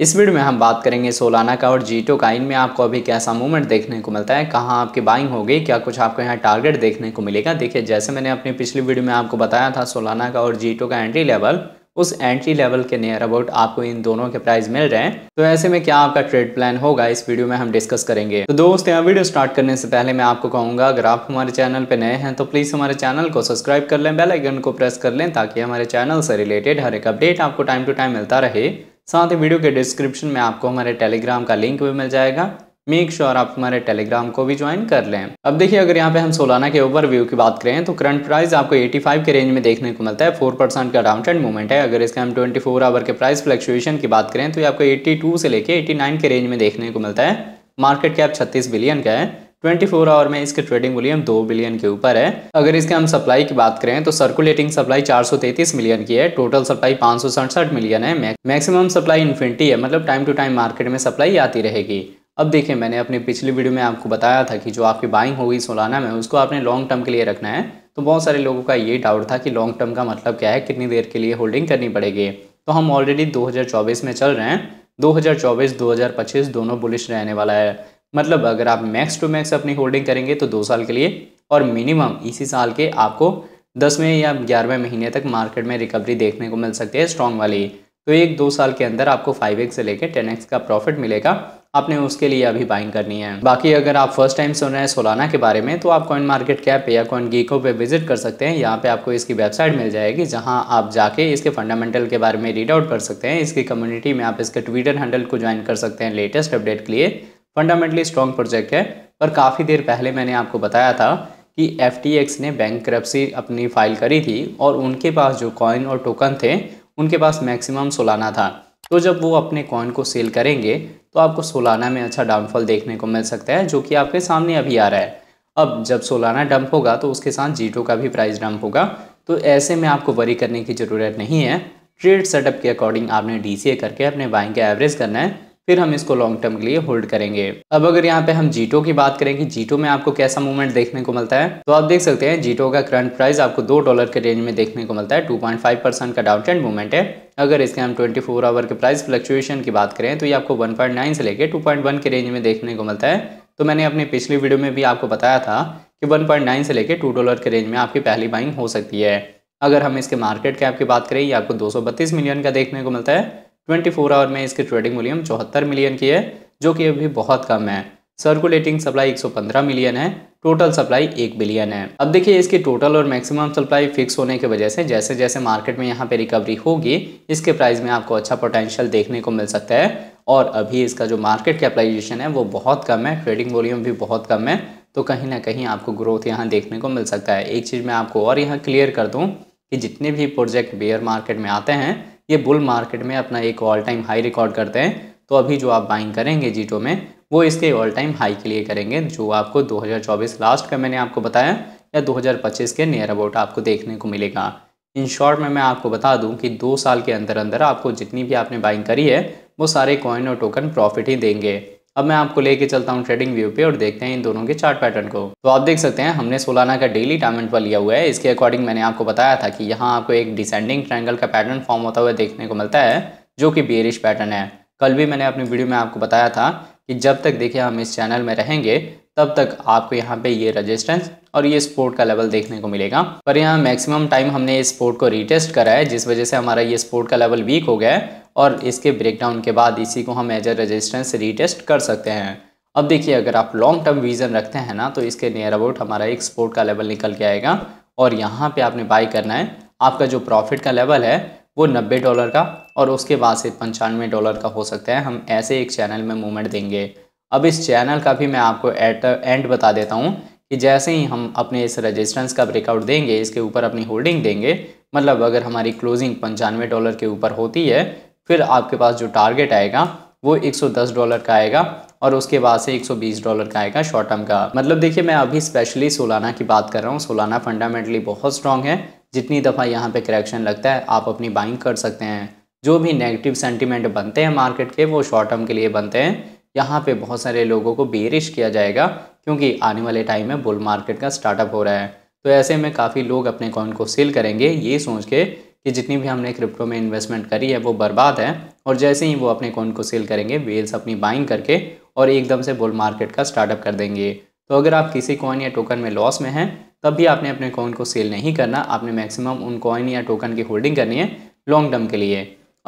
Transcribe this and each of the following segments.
इस वीडियो में हम बात करेंगे सोलाना का और जीटो का इनमें आपको अभी कैसा मूवमेंट देखने को मिलता है कहाँ आपकी बाइंग होगी क्या कुछ आपको यहाँ टारगेट देखने को मिलेगा देखिए जैसे मैंने अपनी पिछली वीडियो में आपको बताया था सोलाना का और जीटो का एंट्री लेवल उस एंट्री लेवल के नियर अबाउट आपको इन दोनों के प्राइस मिल रहे हैं तो ऐसे में क्या आपका ट्रेड प्लान होगा इस वीडियो में हम डिस्कस करेंगे तो दोस्त यहाँ वीडियो स्टार्ट करने से पहले मैं आपको कहूंगा अगर आप हमारे चैनल पर नए हैं तो प्लीज़ हमारे चैनल को सब्सक्राइब कर लें बेलाइकन को प्रेस कर लें ताकि हमारे चैनल से रिलेटेड हर एक अपडेट आपको टाइम टू टाइम मिलता रहे साथ ही वीडियो के डिस्क्रिप्शन में आपको हमारे टेलीग्राम का लिंक भी मिल जाएगा मेक श्योर sure आप हमारे टेलीग्राम को भी ज्वाइन कर लें अब देखिए अगर यहाँ पे हम सोलाना के व्यू की बात करें तो करंट प्राइस आपको 85 के रेंज में देखने को मिलता है 4 परसेंट का डाउन ट्रेंड मूवमेंट है अगर इसके हम 24 फोर आवर के प्राइस फ्लक्चुएशन की बात करें तो ये आपको 82 से लेके 89 के रेंज में देखने को मिलता है मार्केट कैप छत्तीस बिलियन का है ट्वेंटी फोर आवर में इसके ट्रेडिंग वॉल्यूम दो बिलियन के ऊपर है अगर इसके हम सप्लाई की बात करें तो सर्कुलेटिंग सप्लाई चार सौ तैतीस मिलियन की है टोटल सप्लाई पांच सौ सड़सठ मिलियन है मैक्सिमम सप्लाई इन्फिनिटी है मतलब टाइम टू टाइम मार्केट में सप्लाई आती रहेगी अब देखिए मैंने अपनी पिछली वीडियो में आपको बताया था कि जो आपकी बाइंग होगी सोलाना में उसको आपने लॉन्ग टर्म के लिए रखना है तो बहुत सारे लोगों का ये डाउट था कि लॉन्ग टर्म का मतलब क्या है कितनी देर के लिए होल्डिंग करनी पड़ेगी तो हम ऑलरेडी 2024 में चल रहे हैं 2024-2025 दोनों बुलिश रहने वाला है मतलब अगर आप मैक्स टू मैक्स अपनी होल्डिंग करेंगे तो दो साल के लिए और मिनिमम इसी साल के आपको दसवें या ग्यारहवें महीने तक मार्केट में रिकवरी देखने को मिल सकती है स्ट्रॉन्ग वाली तो एक दो साल के अंदर आपको फाइव एक्स से लेकर टेन एक्स का प्रॉफिट मिलेगा आपने उसके लिए अभी बाइंग करनी है बाकी अगर आप फर्स्ट टाइम सुन रहे हैं सोलाना के बारे में तो आप कॉइन मार्केट कैप या कॉइन गीको पे विजिट कर सकते हैं यहाँ पे आपको इसकी वेबसाइट मिल जाएगी जहाँ आप जाके इसके फंडामेंटल के बारे में रीड आउट कर सकते हैं इसकी कम्युनिटी में आप इसके ट्विटर हैंडल को ज्वाइन कर सकते हैं लेटेस्ट अपडेट के लिए फंडामेंटली स्ट्रॉन्ग प्रोजेक्ट है पर काफ़ी देर पहले मैंने आपको बताया था कि एफ ने बैंक अपनी फाइल करी थी और उनके पास जो कॉइन और टोकन थे उनके पास मैक्सिमम सोलाना था तो जब वो अपने कॉइन को सेल करेंगे तो आपको सोलाना में अच्छा डाउनफॉल देखने को मिल सकता है जो कि आपके सामने अभी आ रहा है अब जब सोलाना डंप होगा तो उसके साथ जीटो का भी प्राइस डंप होगा तो ऐसे में आपको वरी करने की ज़रूरत नहीं है ट्रेड सेटअप के अकॉर्डिंग आपने डी करके अपने बाइंग का एवरेज करना है फिर हम इसको लॉन्ग टर्म के लिए होल्ड करेंगे अब अगर यहाँ पे हम जीटो की बात करें कि जीटो में आपको कैसा मूवमेंट देखने को मिलता है तो आप देख सकते हैं जीटो का करंट प्राइस आपको दो डॉलर के रेंज में देखने को मिलता है टू परसेंट का डाउन ट्रेंड मूवमेंट है अगर इसके हम 24 फोर आवर के प्राइस फ्लक्चुएशन की बात करें तो ये आपको 1.9 से लेकर वन के रेंज में देखने को मिलता है तो मैंने अपने पिछली वीडियो में भी आपको बताया था कि नाइन से लेकर टू डॉलर के रेंज में आपकी पहली बाइंग हो सकती है अगर हम इसके मार्केट कैप की बात करें ये आपको बत्तीस मिलियन का देखने को मिलता है ट्वेंटी फोर आवर में इसकी ट्रेडिंग वॉल्यूम चौहत्तर मिलियन की है जो कि अभी बहुत कम है सर्कुलेटिंग सप्लाई 115 मिलियन है टोटल सप्लाई एक बिलियन है अब देखिए इसकी टोटल और मैक्सिमम सप्लाई फिक्स होने की वजह से जैसे जैसे मार्केट में यहाँ पे रिकवरी होगी इसके प्राइस में आपको अच्छा पोटेंशियल देखने को मिल सकता है और अभी इसका जो मार्केट कैपिटलाइजेशन है वो बहुत कम है ट्रेडिंग वॉल्यूम भी बहुत कम है तो कहीं ना कहीं आपको ग्रोथ यहाँ देखने को मिल सकता है एक चीज़ मैं आपको और यहाँ क्लियर कर दूँ कि जितने भी प्रोजेक्ट बेयर मार्केट में आते हैं ये बुल मार्केट में अपना एक ऑल टाइम हाई रिकॉर्ड करते हैं तो अभी जो आप बाइंग करेंगे जीटो में वो इसके ऑल टाइम हाई के लिए करेंगे जो आपको 2024 लास्ट का मैंने आपको बताया या 2025 के नियर अबाउट आपको देखने को मिलेगा इन शॉर्ट में मैं आपको बता दूं कि दो साल के अंदर अंदर आपको जितनी भी आपने बाइंग करी है वो सारे कॉइन और टोकन प्रॉफिट ही देंगे अब मैं आपको लेके चलता हूँ ट्रेडिंग व्यू पे और देखते हैं इन दोनों के चार्ट पैटर्न को तो आप देख सकते हैं हमने सोलाना का डेली डायमंड पर लिया हुआ है इसके अकॉर्डिंग मैंने आपको बताया था कि यहाँ आपको एक डिसेंडिंग ट्रैंगल का पैटर्न फॉर्म होता हुआ देखने को मिलता है जो कि बियरिश पैटर्न है कल भी मैंने अपनी वीडियो में आपको बताया था कि जब तक देखिए हम इस चैनल में रहेंगे तब तक आपको यहाँ पे ये रेजिस्टेंस और ये स्पोर्ट का लेवल देखने को मिलेगा पर यहाँ मैक्सिमम टाइम हमने इस स्पोर्ट को रीटेस्ट करा है जिस वजह से हमारा ये स्पोर्ट का लेवल वीक हो गया है और इसके ब्रेकडाउन के बाद इसी को हम एज ए रजिस्टेंस रीटेस्ट कर सकते हैं अब देखिए अगर आप लॉन्ग टर्म विजन रखते हैं ना तो इसके नियर अबाउट हमारा एक स्पोर्ट का लेवल निकल के आएगा और यहाँ पर आपने बाई करना है आपका जो प्रॉफिट का लेवल है वो नब्बे डॉलर का और उसके बाद से पंचानवे डॉलर का हो सकता है हम ऐसे एक चैनल में मूवमेंट देंगे अब इस चैनल का भी मैं आपको एट एंड बता देता हूँ कि जैसे ही हम अपने इस रजिस्टेंस का ब्रेकआउट देंगे इसके ऊपर अपनी होल्डिंग देंगे मतलब अगर हमारी क्लोजिंग पंचानवे डॉलर के ऊपर होती है फिर आपके पास जो टारगेट आएगा वो 110 डॉलर का आएगा और उसके बाद से 120 डॉलर का आएगा शॉर्ट टर्म का मतलब देखिए मैं अभी स्पेशली सोलाना की बात कर रहा हूँ सोलाना फंडामेंटली बहुत स्ट्रांग है जितनी दफ़ा यहाँ पे करेक्शन लगता है आप अपनी बाइंग कर सकते हैं जो भी नेगेटिव सेंटिमेंट बनते हैं मार्केट के वो शॉर्ट टर्म के लिए बनते हैं यहाँ पे बहुत सारे लोगों को बेरिश किया जाएगा क्योंकि आने वाले टाइम में बुल मार्केट का स्टार्टअप हो रहा है तो ऐसे में काफ़ी लोग अपने कॉइन को सेल करेंगे ये सोच के कि जितनी भी हमने क्रिप्टो में इन्वेस्टमेंट करी है वो बर्बाद है और जैसे ही वो अपने कॉइन को सेल करेंगे वेल्स अपनी बाइंग करके और एकदम से बुल मार्केट का स्टार्टअप कर देंगे तो अगर आप किसी कॉइन या टोकन में लॉस में हैं तब भी आपने अपने कॉइन को सेल नहीं करना आपने मैक्सिमम उन कॉइन या टोकन की होल्डिंग करनी है लॉन्ग टर्म के लिए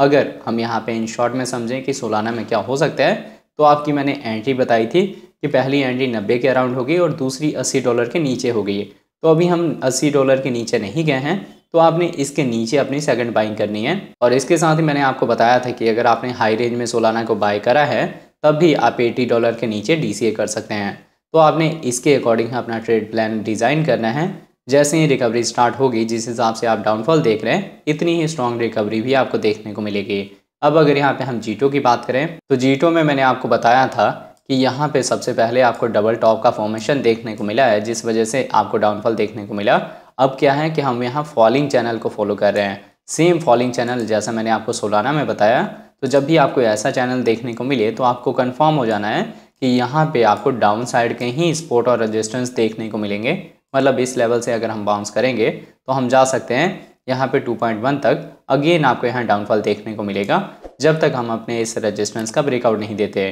अगर हम यहाँ पे इन शॉर्ट में समझें कि सोलाना में क्या हो सकता है तो आपकी मैंने एंट्री बताई थी कि पहली एंट्री नब्बे के अराउंड होगी और दूसरी अस्सी डॉलर के नीचे हो गई है तो अभी हम अस्सी डॉलर के नीचे नहीं गए हैं तो आपने इसके नीचे अपनी सेकंड बाइंग करनी है और इसके साथ ही मैंने आपको बताया था कि अगर आपने हाई रेंज में सोलाना को बाय करा है तब भी आप एटी डॉलर के नीचे डी कर सकते हैं तो आपने इसके अकॉर्डिंग अपना ट्रेड प्लान डिज़ाइन करना है जैसे ही रिकवरी स्टार्ट होगी जिस हिसाब से आप डाउनफॉल देख रहे हैं इतनी ही स्ट्रॉन्ग रिकवरी भी आपको देखने को मिलेगी अब अगर यहाँ पे हम जीटो की बात करें तो जीटो में मैंने आपको बताया था कि यहाँ पे सबसे पहले आपको डबल टॉप का फॉर्मेशन देखने को मिला है जिस वजह से आपको डाउनफॉल देखने को मिला अब क्या है कि हम यहाँ फॉलिंग चैनल को फॉलो कर रहे हैं सेम फॉलिंग चैनल जैसा मैंने आपको सोलाना में बताया तो जब भी आपको ऐसा चैनल देखने को मिले तो आपको कन्फर्म हो जाना है कि यहाँ पर आपको डाउन साइड के ही स्पोर्ट और रजिस्टेंस देखने को मिलेंगे मतलब इस लेवल से अगर हम बाउंस करेंगे तो हम जा सकते हैं यहाँ पे 2.1 तक अगेन आपको यहाँ डाउनफॉल देखने को मिलेगा जब तक हम अपने इस रेजिस्टेंस का ब्रेकआउट नहीं देते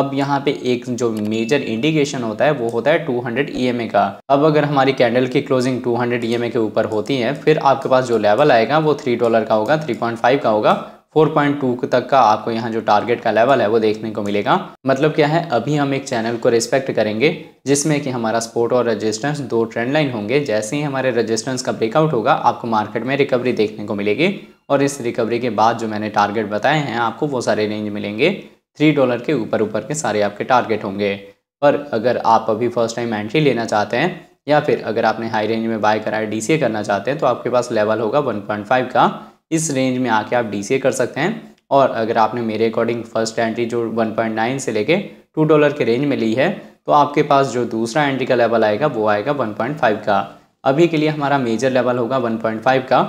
अब यहाँ पे एक जो मेजर इंडिकेशन होता है वो होता है 200 हंड्रेड e का अब अगर हमारी कैंडल की क्लोजिंग 200 हंड्रेड के ऊपर होती है फिर आपके पास जो लेवल आएगा वो थ्री डॉलर का होगा 3.5 का होगा 4.2 तक का आपको यहाँ जो टारगेट का लेवल है वो देखने को मिलेगा मतलब क्या है अभी हम एक चैनल को रिस्पेक्ट करेंगे जिसमें कि हमारा सपोर्ट और रेजिस्टेंस दो ट्रेंड लाइन होंगे जैसे ही हमारे रेजिस्टेंस का ब्रेकआउट होगा आपको मार्केट में रिकवरी देखने को मिलेगी और इस रिकवरी के बाद जो मैंने टारगेट बताए हैं आपको वो सारे रेंज मिलेंगे थ्री डॉलर के ऊपर ऊपर के सारे आपके टारगेट होंगे पर अगर आप अभी फर्स्ट टाइम एंट्री लेना चाहते हैं या फिर अगर आपने हाई रेंज में बाय कराया डी करना चाहते हैं तो आपके पास लेवल होगा फाइव का इस रेंज में आके आप डी कर सकते हैं और अगर आपने मेरे अकॉर्डिंग फर्स्ट एंट्री जो 1.9 से लेके 2 डॉलर के रेंज में ली है तो आपके पास जो दूसरा एंट्री का लेवल आएगा वो आएगा 1.5 का अभी के लिए हमारा मेजर लेवल होगा 1.5 का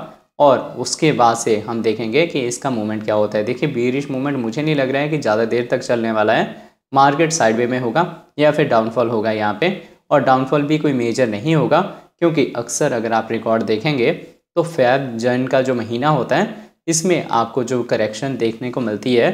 और उसके बाद से हम देखेंगे कि इसका मूवमेंट क्या होता है देखिए बीरिश मूवमेंट मुझे नहीं लग रहा है कि ज़्यादा देर तक चलने वाला है मार्केट साइडवे में होगा या फिर डाउनफॉल होगा यहाँ पे और डाउनफॉल भी कोई मेजर नहीं होगा क्योंकि अक्सर अगर आप रिकॉर्ड देखेंगे तो फैब जन का जो महीना होता है इसमें आपको जो करेक्शन देखने को मिलती है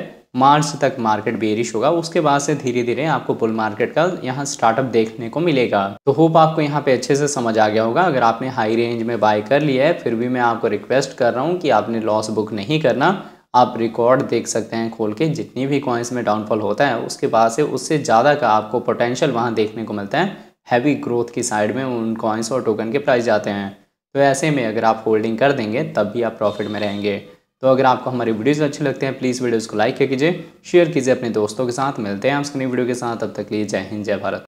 मार्च तक मार्केट बेरिश होगा उसके बाद से धीरे धीरे आपको बुल मार्केट का यहाँ स्टार्टअप देखने को मिलेगा तो होप आपको यहाँ पे अच्छे से समझ आ गया होगा अगर आपने हाई रेंज में बाय कर लिया है फिर भी मैं आपको रिक्वेस्ट कर रहा हूँ कि आपने लॉस बुक नहीं करना आप रिकॉर्ड देख सकते हैं खोल के जितनी भी कॉइन्स में डाउनफॉल होता है उसके बाद से उससे ज़्यादा का आपको पोटेंशियल वहाँ देखने को मिलता है हैवी ग्रोथ की साइड में उन कॉइन्स और टोकन के प्राइस जाते हैं तो ऐसे में अगर आप होल्डिंग कर देंगे तब भी आप प्रॉफिट में रहेंगे तो अगर आपको हमारी वीडियोस अच्छे लगते हैं प्लीज़ वीडियोस को लाइक कीजिए शेयर कीजिए अपने दोस्तों के साथ मिलते हैं आपसे नई वीडियो के साथ तब तक लिए जय हिंद जय भारत